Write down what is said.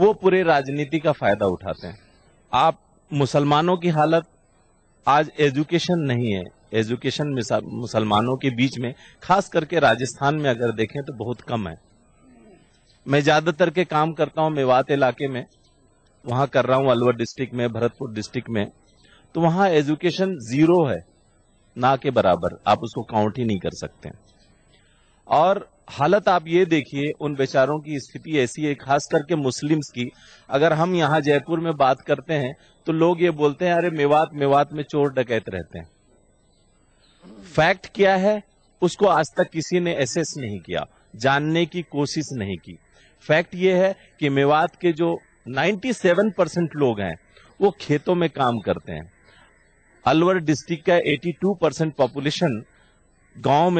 वो पूरे राजनीति का फायदा उठाते हैं आप मुसलमानों की हालत आज एजुकेशन नहीं है एजुकेशन मुसलमानों के बीच में खास करके राजस्थान में अगर देखें तो बहुत कम है मैं ज्यादातर के काम करता हूँ मेवात इलाके में वहां कर रहा हूं अलवर डिस्ट्रिक्ट में भरतपुर डिस्ट्रिक्ट में तो वहां एजुकेशन जीरो है ना के बराबर आप उसको काउंट ही नहीं कर सकते और हालत आप ये देखिए उन बेचारों की स्थिति ऐसी है खास करके मुस्लिम्स की अगर हम यहाँ जयपुर में बात करते हैं तो लोग ये बोलते हैं अरे मेवात मेवात में चोर डकैत रहते हैं फैक्ट क्या है उसको आज तक किसी ने एसेस नहीं किया जानने की कोशिश नहीं की फैक्ट ये है कि मेवात के जो 97 परसेंट लोग हैं वो खेतों में काम करते हैं अलवर डिस्ट्रिक्ट का 82 परसेंट पॉपुलेशन गांव में